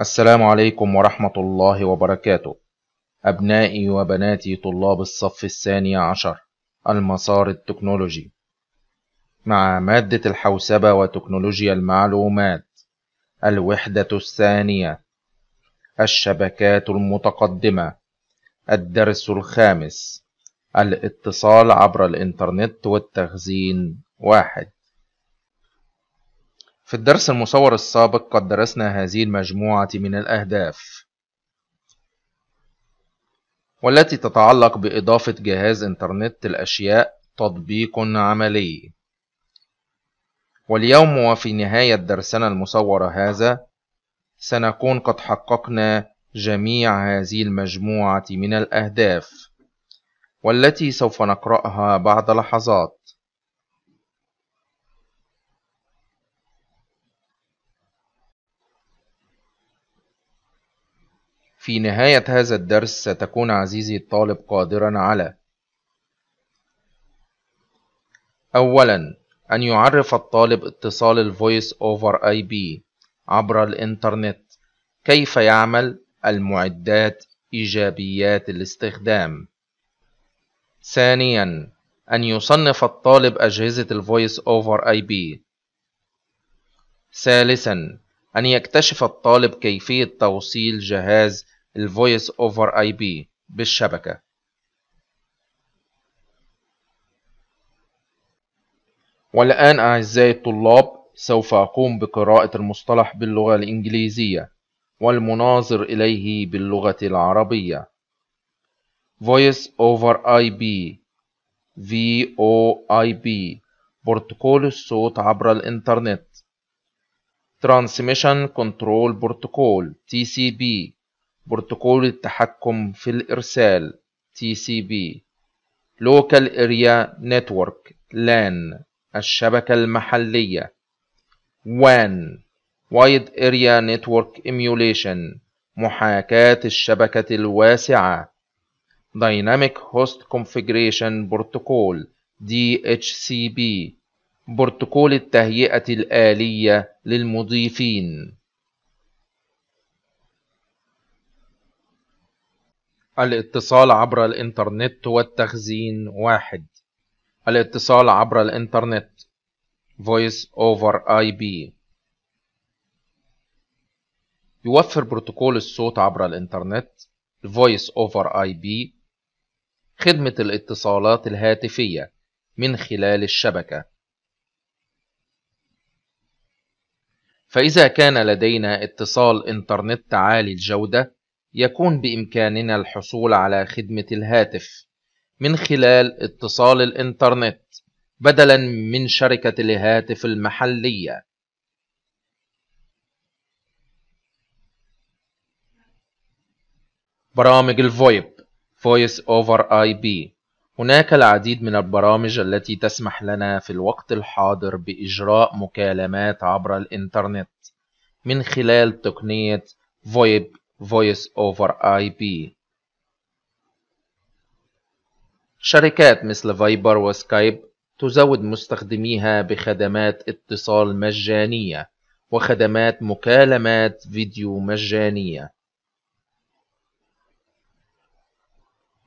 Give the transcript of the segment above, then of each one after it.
السلام عليكم ورحمة الله وبركاته أبنائي وبناتي طلاب الصف الثاني عشر المسار التكنولوجي مع مادة الحوسبة وتكنولوجيا المعلومات الوحدة الثانية الشبكات المتقدمة الدرس الخامس الاتصال عبر الإنترنت والتخزين واحد في الدرس المصور السابق قد درسنا هذه المجموعة من الأهداف والتي تتعلق بإضافة جهاز إنترنت الأشياء تطبيق عملي واليوم وفي نهاية درسنا المصور هذا سنكون قد حققنا جميع هذه المجموعة من الأهداف والتي سوف نقرأها بعد لحظات في نهاية هذا الدرس ستكون عزيزي الطالب قادرا على أولا أن يعرف الطالب اتصال الفويس اوفر اي بي عبر الإنترنت كيف يعمل المعدات إيجابيات الاستخدام ثانيا أن يصنف الطالب أجهزة الفويس اوفر اي بي ثالثا أن يكتشف الطالب كيفية توصيل جهاز الفويس اوفر اي بي بالشبكه والآن أعزائي الطلاب سوف أقوم بقراءة المصطلح باللغة الإنجليزية والمناظر إليه باللغة العربية Voice over IP VoIP بروتوكول الصوت عبر الإنترنت Transmission Control Protocol TCP بروتوكول التحكم في الإرسال TCP Local Area Network LAN الشبكة المحلية WAN Wide Area Network Emulation محاكاة الشبكة الواسعة Dynamic Host Configuration Protocol DHCP بروتوكول التهيئة الآلية للمضيفين الاتصال عبر الإنترنت والتخزين واحد الاتصال عبر الإنترنت Voice over IP يوفر بروتوكول الصوت عبر الإنترنت Voice over IP خدمة الاتصالات الهاتفية من خلال الشبكة فإذا كان لدينا اتصال إنترنت عالي الجودة يكون بإمكاننا الحصول على خدمة الهاتف من خلال اتصال الإنترنت بدلا من شركة الهاتف المحلية برامج الفويب Voice over IP هناك العديد من البرامج التي تسمح لنا في الوقت الحاضر بإجراء مكالمات عبر الإنترنت من خلال تقنية VoIP Voice over IP شركات مثل فايبر وسكايب تزود مستخدميها بخدمات اتصال مجانية وخدمات مكالمات فيديو مجانية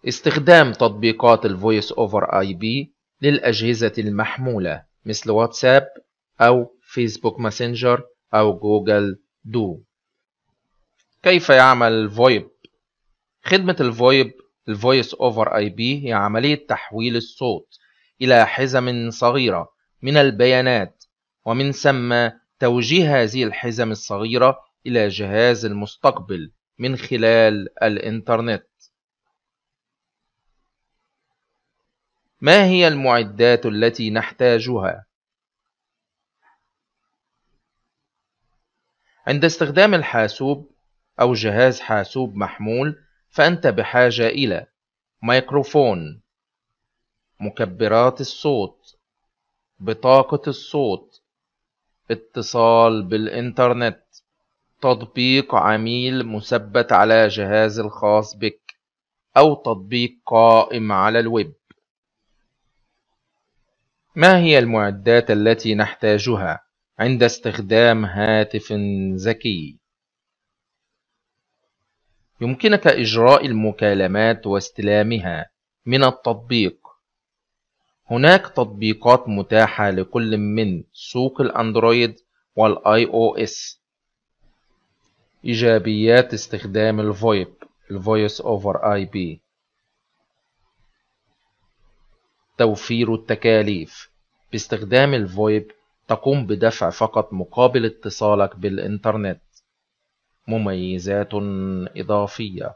استخدام تطبيقات الفويس اوفر اي بي للأجهزة المحمولة مثل واتساب أو فيسبوك ماسنجر أو جوجل دو كيف يعمل VoIP؟ خدمة الفويب الفويس اوفر اي بي هي عملية تحويل الصوت إلى حزم صغيرة من البيانات ومن ثم توجيه هذه الحزم الصغيرة إلى جهاز المستقبل من خلال الإنترنت ما هي المعدات التي نحتاجها؟ عند استخدام الحاسوب أو جهاز حاسوب محمول فأنت بحاجة إلى ميكروفون مكبرات الصوت بطاقة الصوت اتصال بالإنترنت تطبيق عميل مثبت على جهاز الخاص بك أو تطبيق قائم على الويب ما هي المعدات التي نحتاجها عند استخدام هاتف ذكي؟ يمكنك إجراء المكالمات واستلامها من التطبيق هناك تطبيقات متاحة لكل من سوق الأندرويد والآي أو إس إيجابيات استخدام الفويب الفويس أوفر آي بي توفير التكاليف باستخدام الفويب تقوم بدفع فقط مقابل اتصالك بالإنترنت مميزات إضافية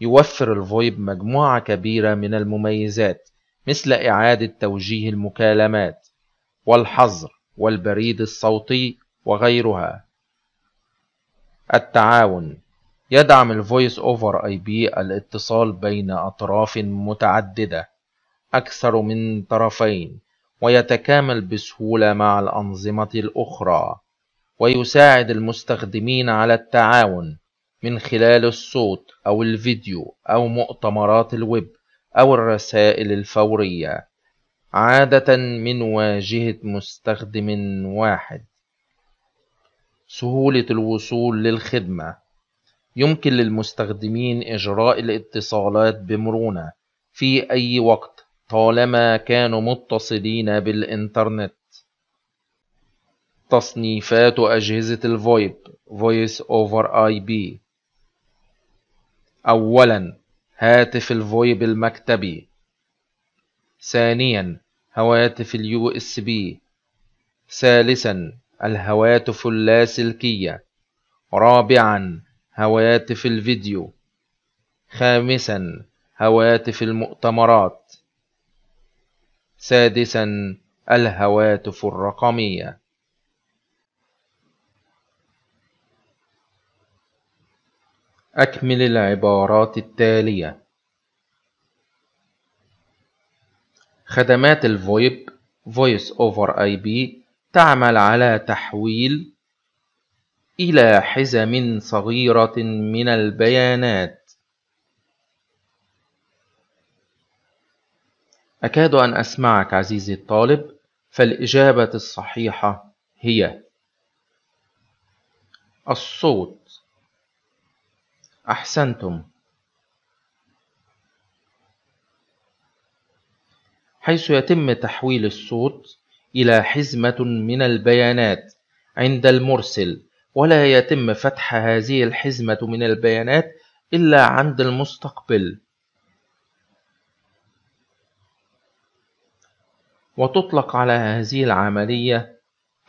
يوفر الفويب مجموعة كبيرة من المميزات مثل إعادة توجيه المكالمات والحظر والبريد الصوتي وغيرها التعاون يدعم الفويس اوفر اي بي الاتصال بين اطراف متعددة اكثر من طرفين ويتكامل بسهولة مع الانظمة الاخرى ويساعد المستخدمين على التعاون من خلال الصوت أو الفيديو أو مؤتمرات الويب أو الرسائل الفورية عادة من واجهة مستخدم واحد سهولة الوصول للخدمة يمكن للمستخدمين إجراء الاتصالات بمرونة في أي وقت طالما كانوا متصلين بالإنترنت تصنيفات أجهزة الفويب Voice over IP أولا هاتف الفويب المكتبي ثانيا هواتف اليو اس بي ثالثا الهواتف اللاسلكية رابعا هواتف الفيديو خامسا هواتف المؤتمرات سادسا الهواتف الرقميه أكمل العبارات التالية خدمات الفويب Voice over IP تعمل على تحويل إلى حزم صغيرة من البيانات أكاد أن أسمعك عزيزي الطالب فالإجابة الصحيحة هي الصوت أحسنتم حيث يتم تحويل الصوت إلى حزمة من البيانات عند المرسل ولا يتم فتح هذه الحزمة من البيانات إلا عند المستقبل وتطلق على هذه العملية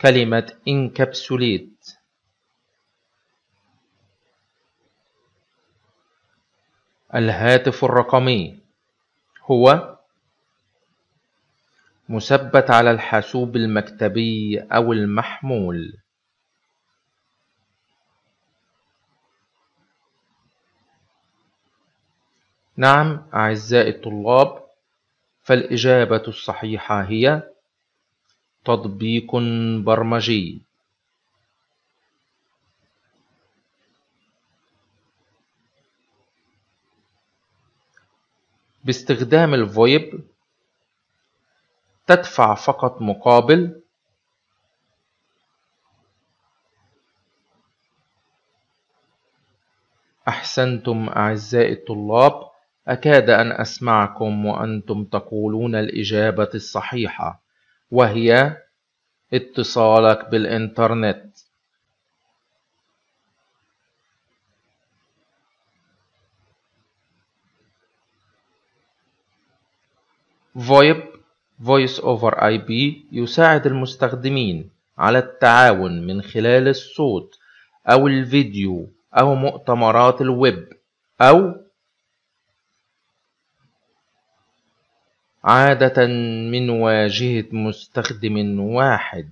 كلمة encapsulate الهاتف الرقمي هو مثبت على الحاسوب المكتبي أو المحمول نعم أعزائي الطلاب فالإجابة الصحيحة هي تطبيق برمجي باستخدام الفويب تدفع فقط مقابل أحسنتم أعزائي الطلاب أكاد أن أسمعكم وأنتم تقولون الإجابة الصحيحة وهي اتصالك بالإنترنت VoIP Voice over IP يساعد المستخدمين على التعاون من خلال الصوت أو الفيديو أو مؤتمرات الويب أو عادة من واجهة مستخدم واحد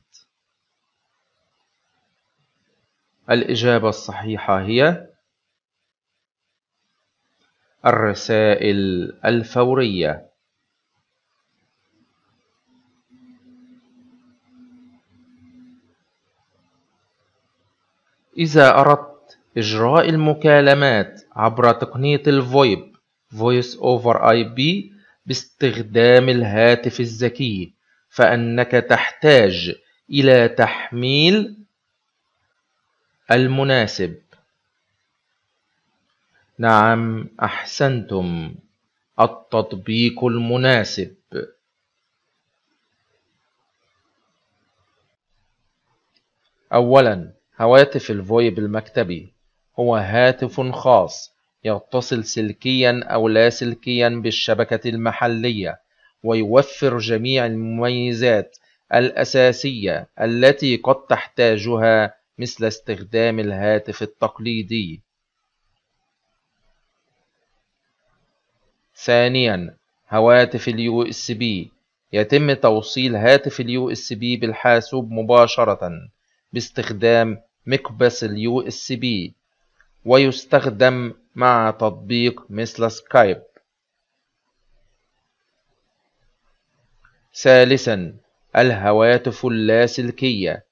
الإجابة الصحيحة هي الرسائل الفورية إذا أردت إجراء المكالمات عبر تقنية الفويب Voice over IP باستخدام الهاتف الذكي فإنك تحتاج إلى تحميل المناسب نعم أحسنتم التطبيق المناسب أولاً هواتف الفويب المكتبي هو هاتف خاص يتصل سلكيا أو لاسلكيا بالشبكة المحلية ويوفر جميع المميزات الأساسية التي قد تحتاجها مثل استخدام الهاتف التقليدي ثانيا هواتف اليو اس بي يتم توصيل هاتف اليو اس بي بالحاسوب مباشرة باستخدام مقبس اليو اس بي ويستخدم مع تطبيق مثل سكايب ثالثا الهواتف اللاسلكية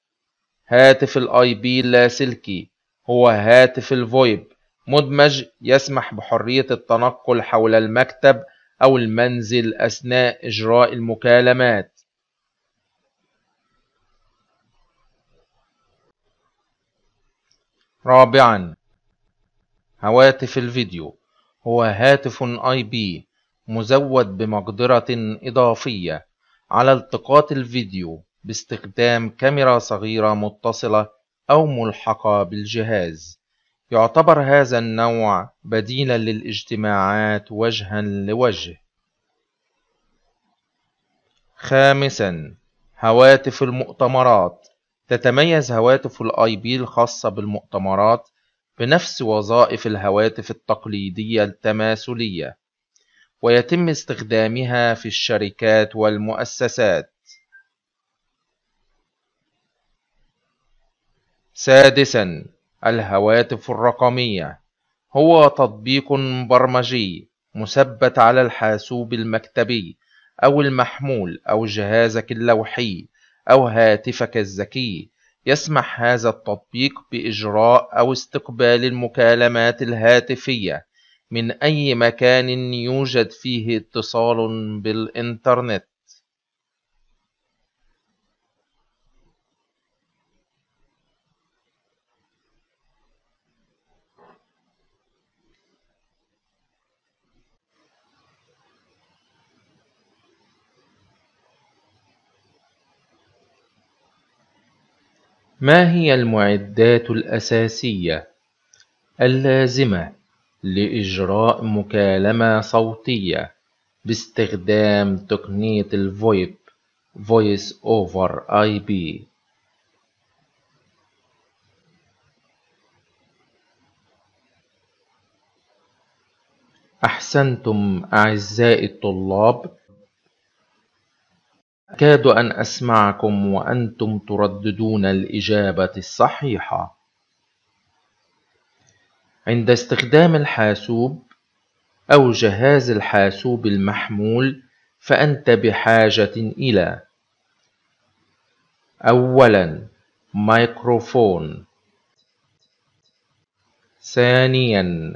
هاتف الاي بي اللاسلكي هو هاتف الفويب مدمج يسمح بحرية التنقل حول المكتب أو المنزل أثناء إجراء المكالمات رابعا هواتف الفيديو هو هاتف اي بي مزود بمقدرة إضافية على التقاط الفيديو باستخدام كاميرا صغيرة متصلة أو ملحقة بالجهاز يعتبر هذا النوع بديلا للاجتماعات وجها لوجه خامسا هواتف المؤتمرات تتميز هواتف الاي بي الخاصة بالمؤتمرات بنفس وظائف الهواتف التقليدية التماثلية ويتم استخدامها في الشركات والمؤسسات سادسا الهواتف الرقمية هو تطبيق برمجي مثبت على الحاسوب المكتبي أو المحمول أو جهازك اللوحي أو هاتفك الذكي يسمح هذا التطبيق بإجراء أو استقبال المكالمات الهاتفية من أي مكان يوجد فيه اتصال بالإنترنت ما هي المعدات الأساسية اللازمة لإجراء مكالمة صوتية باستخدام تقنية الفويب Voice over IP أحسنتم أعزائي الطلاب أكاد أن أسمعكم وأنتم ترددون الإجابة الصحيحة. عند استخدام الحاسوب أو جهاز الحاسوب المحمول فأنت بحاجة إلى أولاً مايكروفون ثانياً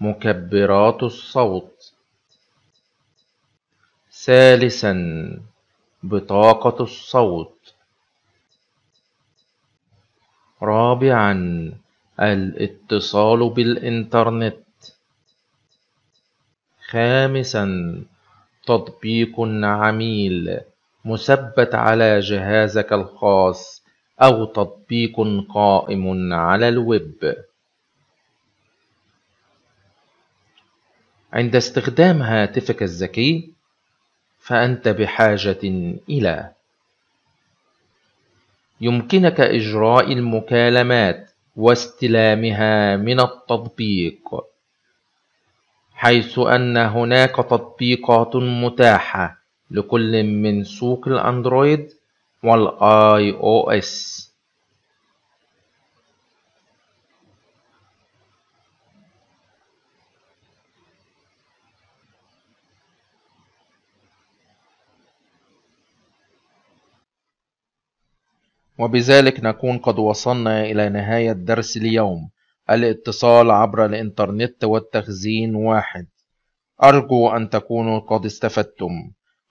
مكبرات الصوت ثالثاً بطاقة الصوت رابعا الاتصال بالإنترنت خامسا تطبيق عميل مثبت على جهازك الخاص أو تطبيق قائم على الويب عند استخدام هاتفك الذكي فأنت بحاجة إلى يمكنك إجراء المكالمات واستلامها من التطبيق حيث أن هناك تطبيقات متاحة لكل من سوق الأندرويد والآي أو إس وبذلك نكون قد وصلنا إلى نهاية درس اليوم الاتصال عبر الإنترنت والتخزين واحد أرجو أن تكونوا قد استفدتم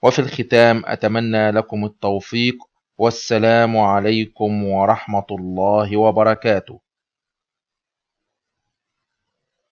وفي الختام أتمنى لكم التوفيق والسلام عليكم ورحمة الله وبركاته